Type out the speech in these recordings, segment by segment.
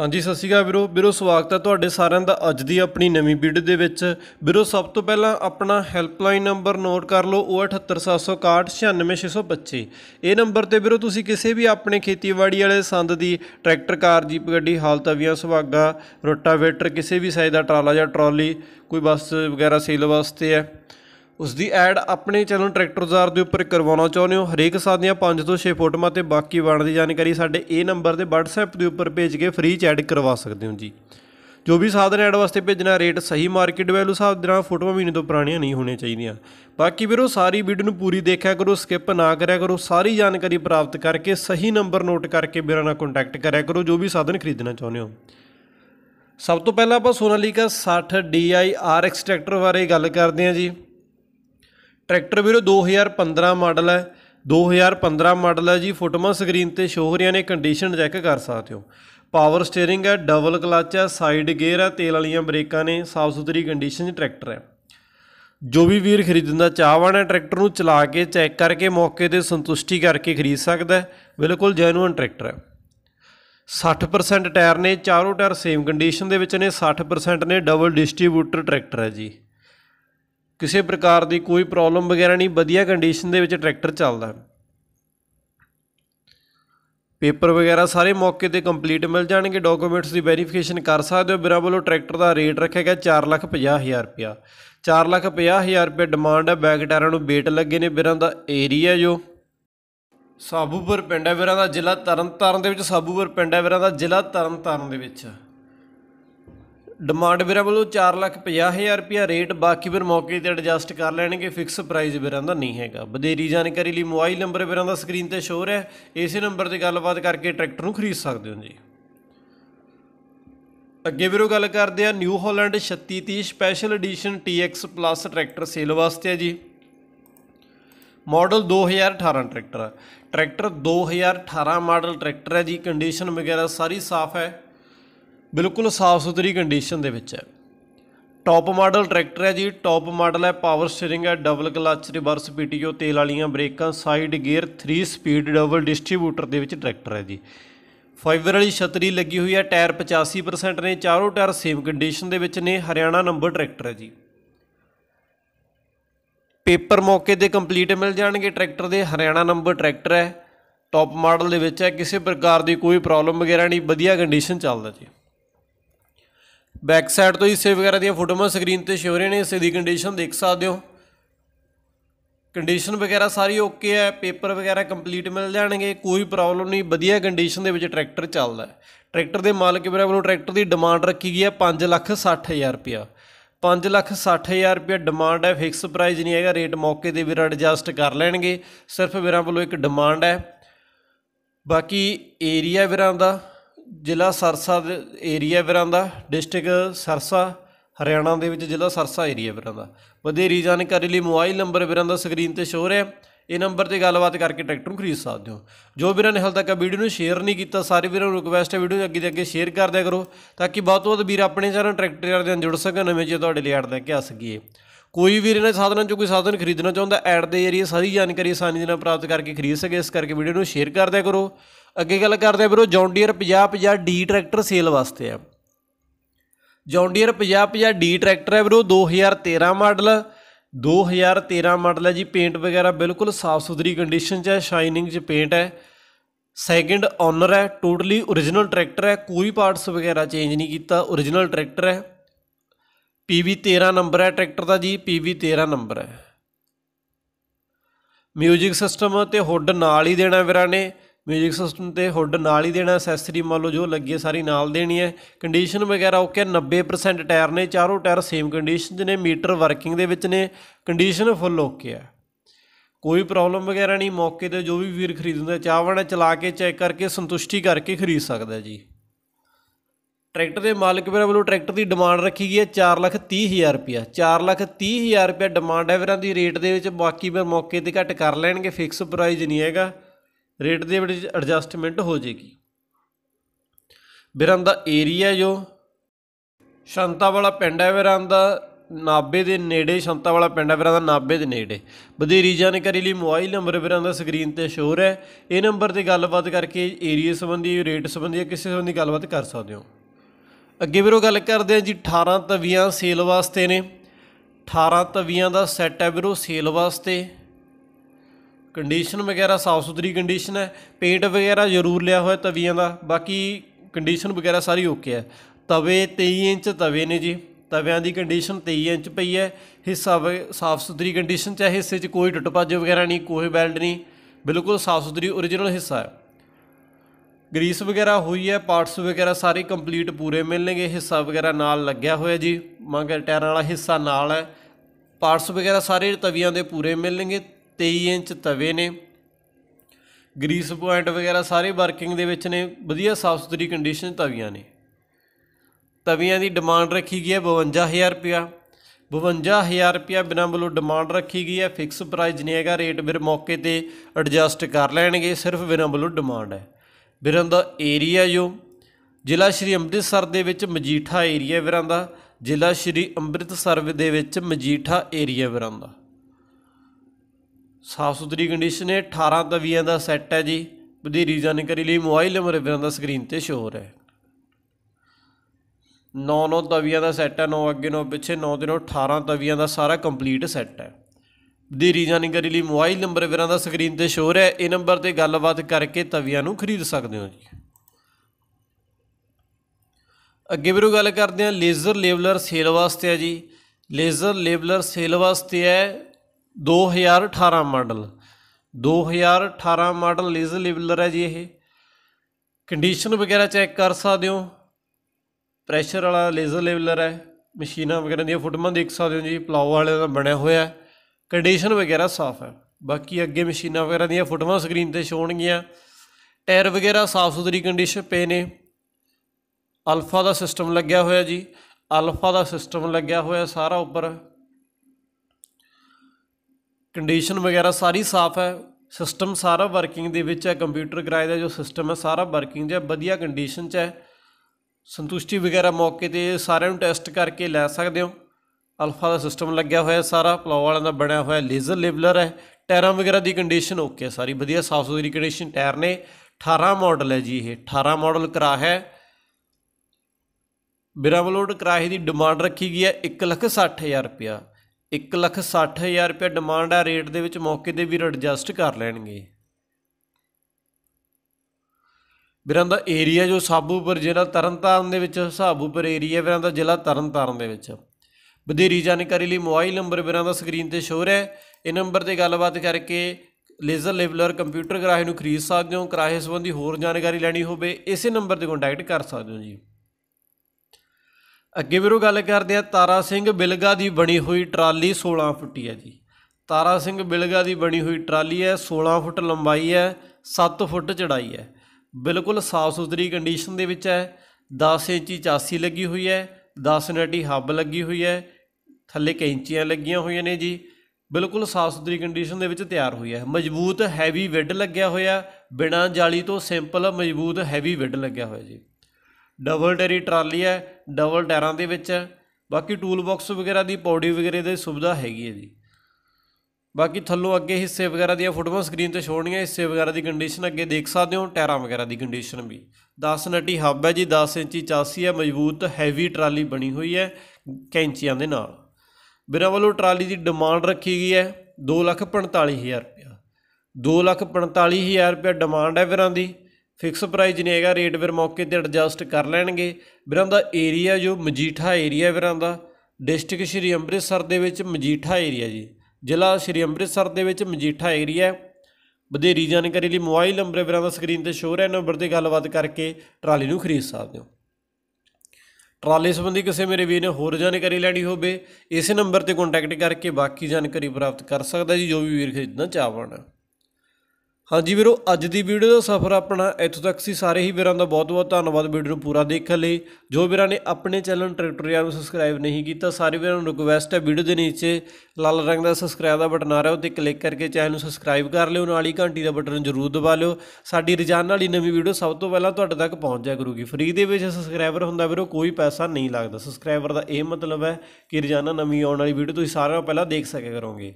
ਹਾਂਜੀ ਸਤਿ ਸ਼੍ਰੀ ਅਕਾਲ ਵੀਰੋ ਵੀਰੋ ਸਵਾਗਤ ਹੈ ਤੁਹਾਡੇ ਸਾਰਿਆਂ ਦਾ ਅੱਜ ਦੀ ਆਪਣੀ ਨਵੀਂ ਵੀਡੀਓ ਦੇ ਵਿੱਚ ਵੀਰੋ ਸਭ ਤੋਂ ਪਹਿਲਾਂ ਆਪਣਾ ਹੈਲਪਲਾਈਨ ਨੰਬਰ ਨੋਟ ਕਰ ਲਓ ਉਹ ਇਹ ਨੰਬਰ ਤੇ ਵੀਰੋ ਤੁਸੀਂ ਕਿਸੇ ਵੀ ਆਪਣੇ ਖੇਤੀਬਾੜੀ ਵਾਲੇ ਸੰਦ ਦੀ ਟਰੈਕਟਰ ਕਾਰ ਜੀਪ ਗੱਡੀ ਹਾਲਤ ਤਵੀਆਂ ਸੁਭਾਗਾ ਰੋਟਾਵੇਟਰ ਕਿਸੇ ਵੀ ਸਾਈਜ਼ ਦਾ ਟਰਾਲਾ ਜਾਂ ਟਰਾਲੀ ਕੋਈ ਬੱਸ ਵਗੈਰਾ ਸੇਲ ਵਾਸਤੇ ਹੈ ਉਸ ਦੀ ਐਡ ਆਪਣੇ ਚੈਨਲ ਟਰੈਕਟਰ ਬਾਜ਼ਾਰ ਦੇ ਉੱਪਰ ਕਰਵਾਉਣਾ ਚਾਹੁੰਦੇ ਹੋ ਹਰੇਕ ਸਾਲ ਦੀਆਂ 5 ਤੋਂ 6 ਫੋਟੋਆਂ ਤੇ ਬਾਕੀ ਬਾਣ ਦੀ ਜਾਣਕਾਰੀ ਸਾਡੇ ਇਹ ਨੰਬਰ ਦੇ WhatsApp ਦੇ ਉੱਪਰ ਭੇਜ ਕੇ ਫ੍ਰੀ ਚ ਐਡ ਕਰਵਾ ਸਕਦੇ ਹੋ ਜੀ ਜੋ ਵੀ ਸਾਧਨ ਐਡ ਵਾਸਤੇ ਭੇਜਣਾ ਰੇਟ ਸਹੀ ਮਾਰਕੀਟ ਵੈਲਿਊ ਹਿਸਾਬ ਦਿਨਾਂ ਫੋਟੋਆਂ ਮਹੀਨੇ ਤੋਂ ਪੁਰਾਣੀਆਂ ਨਹੀਂ ਹੋਣੀਆਂ ਚਾਹੀਦੀਆਂ ਬਾਕੀ ਵੀਰੋ ਸਾਰੀ ਵੀਡੀਓ ਨੂੰ ਪੂਰੀ ਦੇਖਿਆ ਕਰੋ ਸਕਿਪ ਨਾ ਕਰਿਆ ਕਰੋ ਸਾਰੀ ਜਾਣਕਾਰੀ ਪ੍ਰਾਪਤ ਕਰਕੇ ਸਹੀ ਨੰਬਰ ਨੋਟ ਕਰਕੇ ਮੇਰੇ ਨਾਲ ਕੰਟੈਕਟ ਕਰਿਆ ਕਰੋ ਜੋ ਵੀ ਸਾਧਨ ਖਰੀਦਣਾ ਚਾਹੁੰਦੇ ਹੋ ਸਭ ਤੋਂ ਪਹਿਲਾਂ ਆਪਾਂ ਸੋਨਾਲੀਕਾ 60 DI RX ਟਰੈਕਟਰ ਬਾਰੇ ਗੱਲ ਕਰਦੇ ਹਾਂ ਜੀ ਟਰੈਕਟਰ ਵੀਰੋ 2015 ਮਾਡਲ ਹੈ 2015 ਮਾਡਲ ਹੈ ਜੀ ਫੋਟੋਮਾ ਸਕਰੀਨ ਤੇ ਸ਼ੋ ਹੋ ਰਿਹਾ ਨੇ ਕੰਡੀਸ਼ਨ ਚੈੱਕ ਕਰ ਸਕਦੇ ਹੋ ਪਾਵਰ ਸਟੀering ਹੈ ਡਬਲ ਕਲਚ ਹੈ ਸਾਈਡ ਗੇਅਰ ਹੈ ਤੇਲ ਵਾਲੀਆਂ ਬ੍ਰੇਕਾਂ ਨੇ ਸਾਫ ਸੁਥਰੀ ਕੰਡੀਸ਼ਨ 'ਚ ਟਰੈਕਟਰ ਹੈ ਜੋ ਵੀ ਵੀਰ ਖਰੀਦਣ ਦਾ ਚਾਹਵਾਨ ਹੈ ਟਰੈਕਟਰ ਨੂੰ ਚਲਾ ਕੇ ਚੈੱਕ ਕਰਕੇ ਮੌਕੇ ਤੇ ਸੰਤੁਸ਼ਟੀ ਕਰਕੇ ਖਰੀਦ ਸਕਦਾ ਹੈ ਬਿਲਕੁਲ ਜੈਨੂਇਨ ਟਰੈਕਟਰ ਹੈ 60% ਟਾਇਰ ਨੇ ਚਾਰੋਂ ਟਾਇਰ ਸੇਮ ਕੰਡੀਸ਼ਨ ਦੇ ਵਿੱਚ ਨੇ 60% ਨੇ ਡਬਲ ਡਿਸਟ੍ਰੀਬਿਊਟਰ ਟਰੈਕਟਰ ਹੈ ਜੀ ਕਿਸੇ ਪ੍ਰਕਾਰ ਦੀ ਕੋਈ ਪ੍ਰੋਬਲਮ ਵਗੈਰਾ ਨਹੀਂ ਵਧੀਆ ਕੰਡੀਸ਼ਨ ਦੇ ਵਿੱਚ ਟਰੈਕਟਰ ਚੱਲਦਾ ਪੇਪਰ ਵਗੈਰਾ ਸਾਰੇ ਮੌਕੇ ਤੇ ਕੰਪਲੀਟ ਮਿਲ ਜਾਣਗੇ ਡਾਕੂਮੈਂਟਸ ਦੀ ਵੈਰੀਫਿਕੇਸ਼ਨ ਕਰ ਸਕਦੇ ਹੋ ਬਿਰਾ ਵੱਲੋਂ ਟਰੈਕਟਰ ਦਾ ਰੇਟ ਰੱਖਿਆ ਗਿਆ 450000 ਰੁਪਿਆ 450000 ਰੁਪਏ ਡਿਮਾਂਡ ਹੈ ਬੈਕ ਟਾਇਰਾਂ ਨੂੰ ਵੇਟ ਲੱਗੇ ਨੇ ਬਿਰਾਂ ਦਾ ਏਰੀਆ ਜੋ ਸਾਬੂਪੁਰ ਪਿੰਡ ਹੈ ਬਿਰਾਂ ਦਾ ਜ਼ਿਲ੍ਹਾ ਤਰਨਤਾਰਨ ਦੇ ਵਿੱਚ ਸਾਬੂਪੁਰ ਪਿੰਡ ਹੈ ਬਿਰਾਂ ਦਾ ਜ਼ਿਲ੍ਹਾ ਤਰਨਤਾਰਨ ਦੇ ਵਿੱਚ ਡਿਮਾਂਡ ਵੀਰਾਂ ਵੱਲੋਂ 450000 ਰੁਪਿਆ ਰੇਟ ਬਾਕੀ ਫਿਰ ਮੌਕੇ ਤੇ ਐਡਜਸਟ ਕਰ ਲੈਣਗੇ ਫਿਕਸ ਪ੍ਰਾਈਸ ਵੀਰਾਂ ਦਾ ਨਹੀਂ ਹੈਗਾ ਬਦੇਰੀ ਜਾਣਕਾਰੀ ਲਈ ਮੋਬਾਈਲ ਨੰਬਰ ਵੀਰਾਂ ਦਾ ਸਕਰੀਨ ਤੇ ਸ਼ੋਅ ਰਿਹਾ ਇਸੇ ਨੰਬਰ ਤੇ ਗੱਲਬਾਤ ਕਰਕੇ ਟਰੈਕਟਰ ਨੂੰ ਖਰੀਦ ਸਕਦੇ ਹੋ ਜੀ ਅੱਗੇ ਵੀਰੋ ਗੱਲ ਕਰਦੇ ਆ ਨਿਊ ਹਾਲੈਂਡ 3630 ਸਪੈਸ਼ਲ ਐਡੀਸ਼ਨ TX ਟਰੈਕਟਰ ਸੇਲ ਵਾਸਤੇ ਆ ਜੀ model 2018 tractor tractor 2018 model tractor ਹੈ ਜੀ ਕੰਡੀਸ਼ਨ ਵਗੈਰਾ ਸਾਰੀ ਸਾਫ਼ ਹੈ ਬਿਲਕੁਲ ਸਾਫ਼ ਸੁਥਰੀ ਕੰਡੀਸ਼ਨ ਦੇ ਵਿੱਚ ਹੈ ਟੌਪ ਮਾਡਲ ਟਰੈਕਟਰ ਹੈ ਜੀ ਟੌਪ ਮਾਡਲ ਹੈ ਪਾਵਰ ਸਟੀering ਹੈ ਡਬਲ ਕਲਚ ਰਿਵਰਸ ਪੀਟੀਓ ਤੇਲ ਵਾਲੀਆਂ ਬ੍ਰੇਕਾਂ side gear 3 speed double distributor ਦੇ ਵਿੱਚ ਟਰੈਕਟਰ ਹੈ ਜੀ ਫਾਈਬਰ ਵਾਲੀ ਛਤਰੀ ਲੱਗੀ ਹੋਈ ਹੈ ਟਾਇਰ 85% ਨੇ ਚਾਰੋਂ ਟਾਇਰ ਸੇਮ ਕੰਡੀਸ਼ਨ ਦੇ ਵਿੱਚ ਨੇ ਹਰਿਆਣਾ ਨੰਬਰ ਟਰੈਕਟਰ ਹੈ ਜੀ ਪੇਪਰ ਮੌਕੇ ਤੇ ਕੰਪਲੀਟ ਮਿਲ ਜਾਣਗੇ ਟਰੈਕਟਰ ਦੇ ਹਰਿਆਣਾ ਨੰਬਰ ਟਰੈਕਟਰ ਹੈ ਟੌਪ ਮਾਡਲ ਦੇ ਵਿੱਚ ਹੈ ਕਿਸੇ ਪ੍ਰਕਾਰ ਦੀ ਕੋਈ ਪ੍ਰੋਬਲਮ ਵਗੈਰਾ ਨਹੀਂ ਵਧੀਆ ਕੰਡੀਸ਼ਨ ਚੱਲਦਾ ਜੀ ਬੈਕ ਸਾਈਡ ਤੋਂ ਹਿੱਸੇ ਵਗੈਰਾ ਦੀਆਂ ਫੋਟੋਆਂ ਸਕਰੀਨ ਤੇ ਸ਼ੋ ਰਹੇ ਨੇ ਇਸੇ ਦੀ ਕੰਡੀਸ਼ਨ ਦੇਖ ਸਕਦੇ ਹੋ ਕੰਡੀਸ਼ਨ ਵਗੈਰਾ ਸਾਰੀ ਓਕੇ ਹੈ ਪੇਪਰ ਵਗੈਰਾ ਕੰਪਲੀਟ ਮਿਲ ਜਾਣਗੇ ਕੋਈ ਪ੍ਰੋਬਲਮ ਨਹੀਂ ਵਧੀਆ ਕੰਡੀਸ਼ਨ ਦੇ ਵਿੱਚ ਟਰੈਕਟਰ ਚੱਲਦਾ ਹੈ ਟਰੈਕਟਰ ਦੇ ਮਾਲਕ ਵੀਰਾਂ ਵੱਲੋਂ ਟਰੈਕਟਰ ਦੀ ਡਿਮਾਂਡ ਰੱਖੀ ਗਈ ਹੈ 560000 ਰੁਪਿਆ 560000 ਰੁਪਇਆ ਰੁਪਏ ਡਿਮਾਂਡ ਹੈ ਫਿਕਸ ਪ੍ਰਾਈਸ ਨਹੀਂ ਹੈਗਾ ਰੇਟ ਮੌਕੇ ਦੇ ਵੀਰ ਐਡਜਸਟ ਕਰ ਲੈਣਗੇ ਸਿਰਫ ਵੀਰਾਂ ਵੱਲੋਂ ਇੱਕ ਡਿਮਾਂਡ ਹੈ ਬਾਕੀ ਏਰੀਆ ਵੀਰਾਂ ਦਾ ਜ਼ਿਲ੍ਹਾ ਸਰਸਾ ਏਰੀਆ ਵੀਰਾਂ ਦਾ ਡਿਸਟ੍ਰਿਕਟ ਸਰਸਾ ਹਰਿਆਣਾ ਦੇ ਵਿੱਚ ਜ਼ਿਲ੍ਹਾ ਸਰਸਾ ਏਰੀਆ ਵੀਰਾਂ ਦਾ ਵਧੇਰੀ ਜਾਣਕਾਰੀ ਲਈ ਮੋਬਾਈਲ ਨੰਬਰ ਵੀਰਾਂ ਦਾ ਸਕਰੀਨ ਤੇ ਸ਼ੋਅ ਰਿਹਾ ਇਹ ਨੰਬਰ ਤੇ ਗੱਲਬਾਤ ਕਰਕੇ ਟਰੈਕਟਰ ਨੂੰ ਖਰੀਦ ਸਕਦੇ ਹੋ ਜੋ ਵੀਰਾਂ ਨੇ ਹਾਲ ਤੱਕ ਵੀਡੀਓ ਨੂੰ ਸ਼ੇਅਰ ਨਹੀਂ ਕੀਤਾ ਸਾਰੇ ਵੀਰਾਂ ਨੂੰ ਰਿਕਵੈਸਟ ਹੈ ਵੀਡੀਓ ਅੱਗੇ ਤੇ ਅੱਗੇ ਸ਼ੇਅਰ ਕਰ ਦਿਆ ਕਰੋ ਤਾਂ ਕਿ ਬਹੁਤ ਬਹੁਤ ਵੀਰ ਆਪਣੇ ਚੈਨਲ ਟਰੈਕਟਰ ਨਾਲ ਜੁੜ ਸਕਣ ਨਵੇਂ ਜੇ ਤੁਹਾਡੇ ਲਈ ਐਡ ਲੈ ਕੇ ਆ ਸਕੀਏ ਕੋਈ ਵੀ ਇਹਨਾਂ ਸਾਧਨਾਂ ਚੋਂ ਕੋਈ ਸਾਧਨ ਖਰੀਦਣਾ ਚਾਹੁੰਦਾ ਐਡ ਦੇ ਏਰੀਆ ਸਾਰੀ ਜਾਣਕਾਰੀ ਆਸਾਨੀ ਦੇ ਨਾਲ ਪ੍ਰਾਪਤ ਕਰਕੇ ਖਰੀਦ ਸਕੇ ਇਸ ਕਰਕੇ ਵੀਡੀਓ ਨੂੰ ਸ਼ੇਅਰ ਕਰ ਦਿਆ ਕਰੋ ਅੱਗੇ ਗੱਲ ਕਰਦੇ ਆ ਵੀਰੋ ਜੌਂਡੀਅਰ 5050 ਡੀ ਟਰੈਕਟਰ ਸੇਲ ਵਾਸਤੇ ਆ ਜੌਂਡੀਅਰ 5050 ਡੀ ਟਰੈਕਟਰ ਹੈ ਵੀਰੋ 2013 ਮਾਡਲ 2013 ਮਾਡਲ ਹੈ ਜੀ ਪੇਂਟ ਵਗੈਰਾ ਬਿਲਕੁਲ ਸਾਫ ਸੁਥਰੀ ਕੰਡੀਸ਼ਨ 'ਚ ਹੈ ਸ਼ਾਈਨਿੰਗ 'ਚ ਪੇਂਟ ਹੈ ਸੈਕਿੰਡ ਓਨਰ ਹੈ ਟੋਟਲੀ origignal ਟਰੈਕਟਰ ਹੈ ਕੋਈ ਪਾਰਟਸ ਵਗੈਰਾ ਚੇਂਜ ਨਹੀਂ ਕੀਤਾ origignal ਟਰੈਕਟਰ ਹੈ ਪੀਵੀ 13 ਨੰਬਰ ਹੈ ਟਰੈਕਟਰ ਦਾ ਜੀ ਪੀਵੀ 13 ਨੰਬਰ ਹੈ ਮਿਊਜ਼ਿਕ ਸਿਸਟਮ ਤੇ ਹੁੱਡ ਨਾਲ ਹੀ ਦੇਣਾ ਵੀਰਾਂ ਨੇ ਮਿਊਜ਼ਿਕ ਸਿਸਟਮ ਤੇ ਹੁੱਡ ਨਾਲ ਹੀ ਦੇਣਾ ਐਸੈਸਰੀ ਮੰਨ ਲਓ ਜੋ ਲੱਗੀ ਹੈ ਸਾਰੀ ਨਾਲ ਦੇਣੀ ਹੈ ਕੰਡੀਸ਼ਨ ਵਗੈਰਾ ਓਕੇ 90% ਟਾਇਰ ਨੇ ਚਾਰੋਂ ਟਾਇਰ ਸੇਮ ਕੰਡੀਸ਼ਨ ਦੇ ਨੇ ਮੀਟਰ ਵਰਕਿੰਗ ਦੇ ਵਿੱਚ ਨੇ ਕੰਡੀਸ਼ਨ ਫੁੱਲ ਓਕੇ ਹੈ ਕੋਈ ਪ੍ਰੋਬਲਮ ਵਗੈਰਾ ਨਹੀਂ ਮੌਕੇ ਤੇ ਜੋ ਵੀ ਵੀਰ ਖਰੀਦਦਾ ਚਾਹਵਣਾ ਚਲਾ ਕੇ ਚੈੱਕ ਕਰਕੇ ਸੰਤੁਸ਼ਟੀ ਕਰਕੇ ਖਰੀਦ ਸਕਦਾ ਜੀ ਟਰੈਕਟਰ ਦੇ ਮਾਲਕ ਵੀਰਾਂ ਵੱਲੋਂ ਟਰੈਕਟਰ ਦੀ ਡਿਮਾਂਡ ਰੱਖੀ ਗਈ ਹੈ 4,30,000 ਰੁਪਿਆ 4,30,000 ਰੁਪਿਆ ਡਿਮਾਂਡ ਹੈ ਵੀਰਾਂ ਦੀ ਰੇਟ ਦੇ ਵਿੱਚ ਬਾਕੀ ਵੀਰ ਮੌਕੇ ਤੇ ਘੱਟ ਕਰ ਲੈਣਗੇ ਫਿਕਸ ਪ੍ਰਾਈਸ ਨਹੀਂ ਹੈਗਾ ਰੇਟ ਦੇ ਵਿੱਚ ਐਡਜਸਟਮੈਂਟ ਹੋ ਜੇਗੀ ਵੀਰਾਂ ਦਾ ਏਰੀਆ ਜੋ ਸ਼ੰਤਾ ਵਾਲਾ ਪਿੰਡ ਹੈ ਵੀਰਾਂ ਦਾ ਨਾਬੇ ਦੇ ਨੇੜੇ ਸ਼ੰਤਾ ਵਾਲਾ ਪਿੰਡ ਹੈ ਵੀਰਾਂ ਦਾ ਨਾਬੇ ਦੇ ਨੇੜੇ ਵਧੇਰੀ ਜਾਣਕਾਰੀ ਲਈ ਮੋਬਾਈਲ ਨੰਬਰ ਵੀਰਾਂ ਦਾ ਸਕਰੀਨ ਤੇ ਸ਼ੋਰ ਹੈ ਇਹ ਨੰਬਰ ਤੇ ਗੱਲਬਾਤ ਕਰਕੇ ਏਰੀਆ ਸੰਬੰਧੀ ਰੇਟ ਸੰਬੰਧੀ ਕਿਸੇ ਸੰਬੰਧੀ ਗੱਲਬਾਤ ਕਰ ਸਕਦੇ ਹੋ ਅੱਗੇ ਵੀਰੋ ਗੱਲ ਕਰਦੇ ਆ ਜੀ 18 ਤਵੀਆਂ ਸੇਲ ਵਾਸਤੇ ਨੇ 18 ਤਵੀਆਂ ਦਾ ਸੈੱਟ ਹੈ ਵੀਰੋ ਸੇਲ ਵਾਸਤੇ ਕੰਡੀਸ਼ਨ ਵਗੈਰਾ ਸਾਫ ਸੁਥਰੀ ਕੰਡੀਸ਼ਨ ਹੈ ਪੇਂਟ ਵਗੈਰਾ ਜ਼ਰੂਰ ਲਿਆ ਹੋਇਆ ਤਵੀਆਂ ਦਾ ਬਾਕੀ ਕੰਡੀਸ਼ਨ ਵਗੈਰਾ ਸਾਰੀ ਓਕੇ ਹੈ ਤਵੇ 23 ਇੰਚ ਤਵੇ ਨੇ ਜੀ ਤਵਿਆਂ ਦੀ ਕੰਡੀਸ਼ਨ 23 ਇੰਚ ਪਈ ਹੈ ਹਿੱਸਾ ਸਾਫ ਸੁਥਰੀ ਕੰਡੀਸ਼ਨ ਚ ਹੈ ਹਿੱਸੇ 'ਚ ਕੋਈ ਟੁੱਟ ਭੱਜ ਵਗੈਰਾ ਨਹੀਂ ਕੋਈ ਬੈਲਡ ਨਹੀਂ ਬਿਲਕੁਲ ਸਾਫ ਸੁਥਰੀ origignal ਹਿੱਸਾ ਹੈ ਗਰੀਸ ਵਗੈਰਾ ਹੋਈ ਹੈ ਪਾਰਟਸ ਵਗੈਰਾ ਸਾਰੇ ਕੰਪਲੀਟ ਪੂਰੇ ਮਿਲਣਗੇ ਹਿੱਸਾ ਵਗੈਰਾ ਨਾਲ ਲੱਗਿਆ ਹੋਇਆ ਜੀ ਮੰਗਰ ਟਾਇਰ ਵਾਲਾ ਹਿੱਸਾ ਨਾਲ ਹੈ ਪਾਰਟਸ ਵਗੈਰਾ ਸਾਰੇ ਤਵੀਆਂ ਦੇ ਪੂਰੇ ਮਿਲਣਗੇ 23 ਇੰਚ ਤਵੇ ਨੇ ਗਰੀਸ ਪੁਆਇੰਟ ਵਗੈਰਾ ਸਾਰੇ ਵਰਕਿੰਗ ਦੇ ਵਿੱਚ ਨੇ ਵਧੀਆ ਸਾਫ ਸੁਥਰੀ ਕੰਡੀਸ਼ਨ ਤਵੀਆਂ ਨੇ ਤਵੀਆਂ ਦੀ ਡਿਮਾਂਡ ਰੱਖੀ ਗਈ ਹੈ 52000 ਰੁਪਿਆ 52000 ਰੁਪਿਆ ਬਿਨਾਂ ਬਲੋ ਡਿਮਾਂਡ ਰੱਖੀ ਗਈ ਹੈ ਫਿਕਸ ਪ੍ਰਾਈਸ ਨਹੀਂ ਹੈਗਾ ਰੇਟ ਫਿਰ ਮੌਕੇ ਤੇ ਐਡਜਸਟ ਕਰ ਲੈਣਗੇ ਸਿਰਫ ਬਿਨਾਂ ਬਲੋ ਡਿਮਾਂਡ ਹੈ ਵਿਰਾਂ ਦਾ ਏਰੀਆ ਜੋ ਜ਼ਿਲ੍ਹਾ ਸ਼੍ਰੀ ਅੰਮ੍ਰਿਤਸਰ ਦੇ ਵਿੱਚ ਮਜੀਠਾ ਏਰੀਆ ਵਿਰਾਂ ਦਾ ਜ਼ਿਲ੍ਹਾ ਸ਼੍ਰੀ ਅੰਮ੍ਰਿਤਸਰ ਦੇ ਵਿੱਚ ਮਜੀਠਾ ਏਰੀਆ ਵਿਰਾਂ ਦਾ ਸਾਫ ਸੁਥਰੀ ਕੰਡੀਸ਼ਨ ਹੈ 18 ਤਵੀਆਂ ਦਾ ਸੈੱਟ ਹੈ ਜੀ ਵਧੇਰੀ ਜਾਣਕਾਰੀ ਲਈ ਮੋਬਾਈਲ ਨੰਬਰ ਵਿਰਾਂ ਦਾ ਸਕਰੀਨ ਤੇ ਸ਼ੋਅ ਹੋ ਰਿਹਾ ਹੈ 9 9 ਤਵੀਆਂ ਦਾ ਸੈੱਟ ਹੈ 9 ਅੱਗੇ 9 ਪਿੱਛੇ 9 ਦੇ 9 18 ਤਵੀਆਂ ਦਾ ਸਾਰਾ ਕੰਪਲੀਟ ਸੈੱਟ ਹੈ ਦੀ ਰੀਜਨਿੰਗ ਲਈ ਮੋਬਾਈਲ ਨੰਬਰ ਵੀਰਾਂ ਦਾ ਸਕਰੀਨ ਤੇ ਸ਼ੋਅ ਰਿਹਾ ਇਹ ਨੰਬਰ ਤੇ ਗੱਲਬਾਤ ਕਰਕੇ ਤਵੀਆਂ ਨੂੰ ਖਰੀਦ ਸਕਦੇ ਹੋ ਜੀ ਅੱਗੇ ਵੀਰੋ ਗੱਲ ਕਰਦੇ ਹਾਂ ਲੇਜ਼ਰ ਲੇਵਲਰ ਸੇਲ ਵਾਸਤੇ ਹੈ ਜੀ ਲੇਜ਼ਰ ਲੇਵਲਰ ਸੇਲ ਵਾਸਤੇ ਹੈ 2018 ਮਾਡਲ 2018 ਮਾਡਲ ਲੇਜ਼ਰ ਲੇਵਲਰ ਹੈ ਜੀ ਇਹ ਕੰਡੀਸ਼ਨ ਵਗੈਰਾ ਚੈੱਕ ਕਰ ਸਕਦੇ ਹੋ ਪ੍ਰੈਸ਼ਰ ਵਾਲਾ ਲੇਜ਼ਰ ਲੇਵਲਰ ਹੈ ਮਸ਼ੀਨਾਂ ਵਗੈਰਾ ਦੀਆਂ ਫੋਟੋਆਂ ਦੇਖ ਸਕਦੇ ਹੋ ਜੀ ਪਲਾਉ ਵਾਲੇ ਦਾ ਬਣਿਆ ਹੋਇਆ ਹੈ ਕੰਡੀਸ਼ਨ ਵਗੈਰਾ ਸਾਫ਼ ਹੈ ਬਾਕੀ ਅੱਗੇ ਮਸ਼ੀਨਾਂ ਵਗੈਰਾ ਦੀਆਂ ਫੋਟੋਆਂ ਸਕਰੀਨ ਤੇ ਸ਼ੋਣਗੀਆਂ ਟਾਇਰ ਵਗੈਰਾ ਸਾਫ਼ ਸੁਥਰੀ ਕੰਡੀਸ਼ਨ ਪਏ ਨੇ ਅਲਫਾ ਦਾ ਸਿਸਟਮ ਲੱਗਿਆ ਹੋਇਆ ਜੀ ਅਲਫਾ ਦਾ ਸਿਸਟਮ ਲੱਗਿਆ ਹੋਇਆ ਸਾਰਾ ਉੱਪਰ ਕੰਡੀਸ਼ਨ ਵਗੈਰਾ ਸਾਰੀ ਸਾਫ਼ ਹੈ ਸਿਸਟਮ ਸਾਰਾ ਵਰਕਿੰਗ ਦੇ ਵਿੱਚ ਹੈ ਕੰਪਿਊਟਰ ਕਿਰਾਏ ਦਾ ਜੋ ਸਿਸਟਮ ਹੈ ਸਾਰਾ ਵਰਕਿੰਗ ਜੇ ਹੈ ਵਧੀਆ ਕੰਡੀਸ਼ਨ 'ਚ ਹੈ ਸੰਤੁਸ਼ਟੀ ਵਗੈਰਾ ਮੌਕੇ ਤੇ ਸਾਰਿਆਂ ਨੂੰ ਟੈਸਟ ਕਰਕੇ ਲੈ ਸਕਦੇ ਹੋ ਅਲਫਾ ਦਾ ਸਿਸਟਮ ਲੱਗਿਆ ਹੋਇਆ ਸਾਰਾ ਪਲਾਉ ਵਾਲਿਆਂ ਦਾ ਬਣਿਆ ਹੋਇਆ ਲੇਜ਼ਰ ਲੇਬਲਰ ਹੈ ਟਾਇਰਾਂ ਵਗੈਰਾ ਦੀ ਕੰਡੀਸ਼ਨ ਓਕੇ ਸਾਰੀ ਵਧੀਆ ਸਾਫ ਸੁਥਰੀ ਕੰਡੀਸ਼ਨ ਟਾਇਰ ਨੇ 18 ਮਾਡਲ ਹੈ ਜੀ ਇਹ 18 ਮਾਡਲ ਕਰਾ ਹੈ ਬਿਰਾਵਲੋਡ ਕਿਰਾਏ ਦੀ ਡਿਮਾਂਡ ਰੱਖੀ ਗਈ ਹੈ 1,60,000 ਰੁਪਿਆ 1,60,000 ਰੁਪਿਆ ਡਿਮਾਂਡ ਹੈ ਰੇਟ ਦੇ ਵਿੱਚ ਮੌਕੇ ਦੇ ਵੀ ਐਡਜਸਟ ਕਰ ਲੈਣਗੇ ਵੀਰਾਂ ਦਾ ਏਰੀਆ ਜੋ ਸਾਬੂਪੁਰ ਜ਼ਿਲ੍ਹਾ ਤਰਨਤਾਰਨ ਦੇ ਵਿੱਚ ਸਾਬੂਪੁਰ ਏਰੀਆ ਵੀਰਾਂ ਦਾ ਜ਼ਿਲ੍ਹਾ ਤਰਨਤਾਰਨ ਦੇ ਵਿੱਚ ਵਧੇਰੀ ਜਾਣਕਾਰੀ ਲਈ ਮੋਬਾਈਲ ਨੰਬਰ ਬਿਨਾਂ ਦਾ ਸਕਰੀਨ ਤੇ ਸ਼ੋਅ ਹੈ ਇਹ ਨੰਬਰ ਤੇ ਗੱਲਬਾਤ ਕਰਕੇ ਲੇਜ਼ਰ ਲੈਵਲਰ ਕੰਪਿਊਟਰ ਕਰਾਹੇ ਨੂੰ ਖਰੀਦ ਸਕਦੇ ਹੋ ਕਰਾਹੇ ਸੰਬੰਧੀ ਹੋਰ ਜਾਣਕਾਰੀ ਲੈਣੀ ਹੋਵੇ ਇਸੇ ਨੰਬਰ ਤੇ ਕੰਟੈਕਟ ਕਰ ਸਕਦੇ ਹੋ ਜੀ ਅੱਗੇ ਵੀਰੋ ਗੱਲ ਕਰਦੇ ਆ ਤਾਰਾ ਸਿੰਘ ਬਿਲਗਾ ਦੀ ਬਣੀ ਹੋਈ ਟਰਾਲੀ 16 ਫੁੱਟੀ ਹੈ ਜੀ ਤਾਰਾ ਸਿੰਘ ਬਿਲਗਾ ਦੀ ਬਣੀ ਹੋਈ ਟਰਾਲੀ ਹੈ 16 ਫੁੱਟ ਲੰਬਾਈ ਹੈ 7 ਫੁੱਟ ਚੜਾਈ ਹੈ ਬਿਲਕੁਲ ਸਾਫ ਸੁਥਰੀ ਕੰਡੀਸ਼ਨ ਦੇ ਵਿੱਚ ਹੈ 10 ਇੰਚੀ ਚਾਸੀ ਲੱਗੀ ਹੋਈ ਹੈ 10 ਨਟੀ ਹੱਬ ਲੱਗੀ ਹੋਈ ਹੈ ਥੱਲੇ ਕੈਂਚੀਆਂ ਲੱਗੀਆਂ ਹੋਈਆਂ ਨੇ ਜੀ ਬਿਲਕੁਲ ਸਾਫ ਸੁਥਰੀ ਕੰਡੀਸ਼ਨ ਦੇ ਵਿੱਚ ਤਿਆਰ ਹੋਈ ਹੈ ਮਜ਼ਬੂਤ ਹੈਵੀ ਵਿੱਡ ਲੱਗਿਆ ਹੋਇਆ ਬਿਨਾਂ ਜਾਲੀ ਤੋਂ ਸਿੰਪਲ ਮਜ਼ਬੂਤ ਹੈਵੀ ਵਿੱਡ ਲੱਗਿਆ ਹੋਇਆ ਜੀ ਡਬਲ ਟੈਰੀ ਟਰਾਲੀ ਹੈ ਡਬਲ ਟਾਇਰਾਂ ਦੇ ਵਿੱਚ ਬਾਕੀ ਟੂਲ ਬਾਕਸ ਵਗੈਰਾ ਦੀ ਪੌੜੀ ਵਗੈਰੇ ਦੇ ਸੁਵਿਧਾ ਹੈਗੀ ਹੈ ਜੀ ਬਾਕੀ ਥੱਲੋਂ ਅੱਗੇ ਹਿੱਸੇ ਵਗੈਰਾ ਦੀਆਂ ਫੋਟੋਆਂ ਸਕਰੀਨ ਤੇ ਛੋੜਨੀਆਂ ਹਿੱਸੇ ਵਗੈਰਾ ਦੀ ਕੰਡੀਸ਼ਨ ਅੱਗੇ ਦੇਖ ਸਕਦੇ ਹੋ ਟਾਇਰਾਂ ਵਗੈਰਾ ਦੀ ਕੰਡੀਸ਼ਨ ਵੀ 10 ਨਟੀ ਹੱਬ ਹੈ ਜੀ 10 ਇੰਚੀ ਚਾਸੀ ਹੈ ਮਜ਼ਬੂਤ ਹੈਵੀ ਟਰਾਲੀ ਬਣੀ ਹੋਈ ਹੈ ਕੈਂਚੀਆਂ ਦੇ ਨਾਲ ਬਿਨਾਂ ਵੱਲੋਂ ਟਰਾਲੀ ਦੀ ਡਿਮਾਂਡ ਰੱਖੀ ਗਈ ਹੈ 245000 ਰੁਪਇਆ 245000 ਰੁਪਇਆ ਡਿਮਾਂਡ ਹੈ ਵੀਰਾਂ ਦੀ ਫਿਕਸ ਪ੍ਰਾਈਸ ਨਹੀਂ ਹੈਗਾ ਰੇਟ ਵੀਰ ਮੌਕੇ ਤੇ ਐਡਜਸਟ ਕਰ ਲੈਣਗੇ ਵੀਰਾਂ ਦਾ ਏਰੀਆ ਜੋ ਮਜੀਠਾ ਏਰੀਆ ਵੀਰਾਂ ਦਾ ਡਿਸਟ੍ਰਿਕਟ ਸ਼੍ਰੀ ਅੰਮ੍ਰਿਤਸਰ ਦੇ ਵਿੱਚ ਮਜੀਠਾ ਏਰੀਆ ਜੀ ਜ਼ਿਲ੍ਹਾ ਸ਼੍ਰੀ ਅੰਮ੍ਰਿਤਸਰ ਦੇ ਵਿੱਚ ਮਜੀਠਾ ਏਰੀਆ ਵਧੇਰੀ ਜਾਣਕਾਰੀ ਲਈ ਮੋਬਾਈਲ ਨੰਬਰ ਵੀਰਾਂ ਦਾ ਸਕਰੀਨ ਤੇ ਸ਼ੋਅ ਰਿਹਾ ਨੰਬਰ ਤੇ ਗੱਲਬਾਤ ਕਰਕੇ ਟਰਾਲੀ ਨੂੰ ਖਰੀਦ ਸਕਦੇ ਹੋ ਟਰਾਲੇ ਸੰਬੰਧੀ ਕਿਸੇ ਮੇਰੇ ਵੀਰ ਨੇ ਹੋਰ ਜਾਣਕਾਰੀ ਲੈਣੀ ਹੋਵੇ ਇਸੇ ਨੰਬਰ ਤੇ ਕੰਟੈਕਟ ਕਰਕੇ ਬਾਕੀ ਜਾਣਕਾਰੀ ਪ੍ਰਾਪਤ ਕਰ ਸਕਦਾ ਜੀ ਜੋ ਵੀ ਵੀਰ ਖਰੀਦਣਾ ਚਾਹਵਣ ਹਾਂਜੀ ਵੀਰੋ ਅੱਜ ਦੀ ਵੀਡੀਓ ਦਾ ਸਫ਼ਰ ਆਪਣਾ ਇੱਥੋਂ ਤੱਕ ਸੀ ਸਾਰੇ ਹੀ ਵੀਰਾਂ ਦਾ ਬਹੁਤ-ਬਹੁਤ ਧੰਨਵਾਦ ਵੀਡੀਓ ਨੂੰ ਪੂਰਾ ਦੇਖਣ ਲਈ ਜੋ ਵੀਰਾਂ ਨੇ ਆਪਣੇ ਚੈਨਲ ਟਰੈਕਟਰ ਯਾਰ ਨੂੰ ਸਬਸਕ੍ਰਾਈਬ ਨਹੀਂ ਕੀਤਾ ਸਾਰੇ ਵੀਰਾਂ ਨੂੰ ਰਿਕਵੈਸਟ ਹੈ ਵੀਡੀਓ ਦੇ ਨੀਚੇ ਲਾਲ ਰੰਗ ਦਾ ਸਬਸਕ੍ਰਾਈਬ ਦਾ ਬਟਨ ਆ ਰਿਹਾ ਉਹ ਤੇ ਕਲਿੱਕ ਕਰਕੇ ਚੈਨਲ ਨੂੰ ਸਬਸਕ੍ਰਾਈਬ ਕਰ ਲਿਓ ਨਾਲ ਹੀ ਘੰਟੀ ਦਾ ਬਟਨ ਜ਼ਰੂਰ ਦਬਾ ਲਿਓ ਸਾਡੀ ਰੋਜ਼ਾਨਾ ਵਾਲੀ ਨਵੀਂ ਵੀਡੀਓ ਸਭ ਤੋਂ ਪਹਿਲਾਂ ਤੁਹਾਡੇ ਤੱਕ ਪਹੁੰਚ ਜਾ ਕਰੂਗੀ ਫ੍ਰੀ ਦੇ ਵਿੱਚ ਸਬਸਕ੍ਰਾਈਬਰ ਹੁੰਦਾ ਵੀਰੋ ਕੋਈ ਪੈਸਾ ਨਹੀਂ ਲੱਗਦਾ ਸਬਸਕ੍ਰਾਈਬਰ ਦਾ ਇਹ ਮਤਲਬ ਹੈ ਕਿ ਰੋਜ਼ਾਨਾ ਨਵੀਂ ਆਉਣ ਵਾਲੀ ਵੀਡੀਓ ਤੁਸੀਂ ਸਾਰਿਆਂ ਤੋਂ ਪਹਿਲਾਂ ਦੇਖ ਸਕਿਆ ਕਰੋਗੇ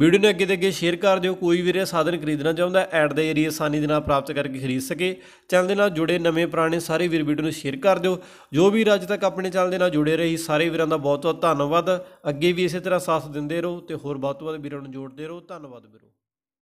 ਵੀਡੀਓ ਨੂੰ ਅੱਗੇ ਤੇ ਅੱਗੇ ਸ਼ੇਅਰ ਕਰ ਦਿਓ ਕੋਈ ਵੀ ਰਿਆ ਸਾਧਨ ਖਰੀਦਣਾ ਚਾਹੁੰਦਾ ਐਡ ਦੇ ਏਰੀਆ ਆਸਾਨੀ ਦੇ ਨਾਲ ਪ੍ਰਾਪਤ ਕਰਕੇ ਖਰੀਦ ਸਕੇ ਚੈਨਲ ਦੇ ਨਾਲ ਜੁੜੇ ਨਵੇਂ ਪੁਰਾਣੇ ਸਾਰੇ ਵੀਰ ਵੀਡੀਓ ਨੂੰ ਸ਼ੇਅਰ ਕਰ ਦਿਓ ਜੋ ਵੀ ਅੱਜ ਤੱਕ ਆਪਣੇ ਚੈਨਲ ਦੇ ਨਾਲ ਜੁੜੇ ਰਹੀ ਸਾਰੇ ਵੀਰਾਂ ਦਾ ਬਹੁਤ ਬਹੁਤ ਧੰਨਵਾਦ ਅੱਗੇ ਵੀ ਇਸੇ ਤਰ੍ਹਾਂ ਸਾਥ ਦਿੰਦੇ ਰਹੋ ਤੇ ਹੋਰ ਬਹੁਤ ਬਹੁਤ ਵੀਰਾਂ ਨੂੰ ਜੋੜਦੇ ਰਹੋ ਧੰਨਵਾਦ ਵੀਰੋ